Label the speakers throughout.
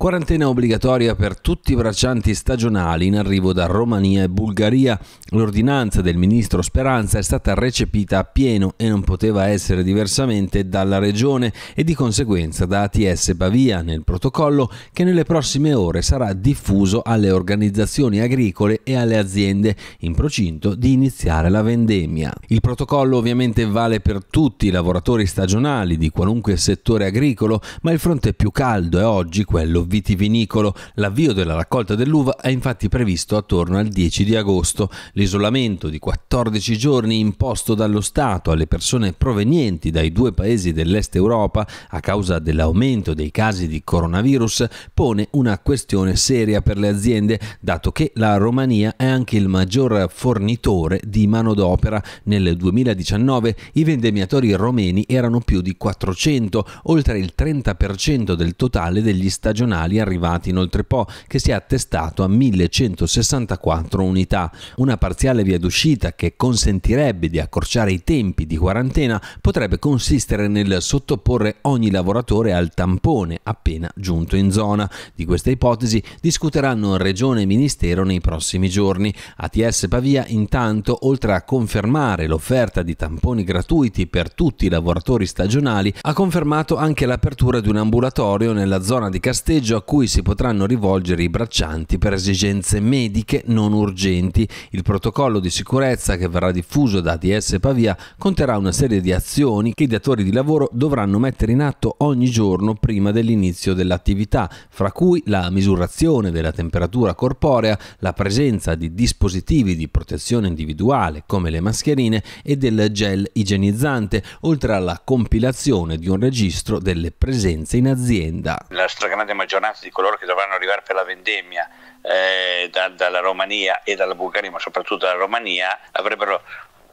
Speaker 1: Quarantena obbligatoria per tutti i braccianti stagionali in arrivo da Romania e Bulgaria. L'ordinanza del ministro Speranza è stata recepita a pieno e non poteva essere diversamente dalla regione e di conseguenza da ATS Bavia nel protocollo che nelle prossime ore sarà diffuso alle organizzazioni agricole e alle aziende in procinto di iniziare la vendemmia. Il protocollo ovviamente vale per tutti i lavoratori stagionali di qualunque settore agricolo, ma il fronte più caldo è oggi quello vitivinicolo. L'avvio della raccolta dell'uva è infatti previsto attorno al 10 di agosto. L'isolamento di 14 giorni imposto dallo Stato alle persone provenienti dai due paesi dell'Est Europa a causa dell'aumento dei casi di coronavirus pone una questione seria per le aziende, dato che la Romania è anche il maggior fornitore di manodopera. Nel 2019 i vendemmiatori romeni erano più di 400, oltre il 30% del totale degli stagionali nazionali arrivati in oltrepo, che si è attestato a 1164 unità. Una parziale via d'uscita che consentirebbe di accorciare i tempi di quarantena potrebbe consistere nel sottoporre ogni lavoratore al tampone appena giunto in zona. Di questa ipotesi discuteranno Regione e Ministero nei prossimi giorni. ATS Pavia intanto, oltre a confermare l'offerta di tamponi gratuiti per tutti i lavoratori stagionali, ha confermato anche l'apertura di un ambulatorio nella zona di Casteggio alloggio a cui si potranno rivolgere i braccianti per esigenze mediche non urgenti. Il protocollo di sicurezza che verrà diffuso da ADS Pavia conterrà una serie di azioni che i datori di lavoro dovranno mettere in atto ogni giorno prima dell'inizio dell'attività, fra cui la misurazione della temperatura corporea, la presenza di dispositivi di protezione individuale come le mascherine e del gel igienizzante, oltre alla compilazione di un registro delle presenze in azienda.
Speaker 2: La stragrande maggioranza appassionati di coloro che dovranno arrivare per la vendemmia eh, da, dalla Romania e dalla Bulgaria, ma soprattutto dalla Romania, avrebbero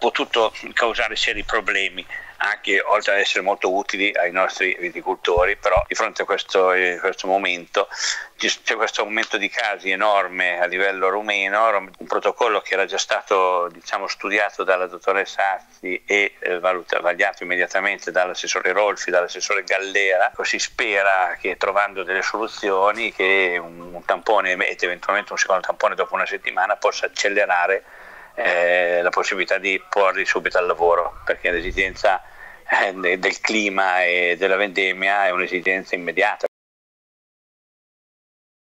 Speaker 2: potuto causare seri problemi anche oltre ad essere molto utili ai nostri viticoltori, però di fronte a questo, eh, questo momento c'è questo aumento di casi enorme a livello rumeno, un protocollo che era già stato diciamo, studiato dalla dottoressa Azzi e eh, valuta, vagliato immediatamente dall'assessore Rolfi, dall'assessore Gallera, si spera che trovando delle soluzioni che un, tampone ed eventualmente un secondo tampone dopo una settimana possa accelerare eh, la possibilità di porli subito al lavoro, perché l'esigenza eh, del clima e della vendemmia è un'esigenza immediata.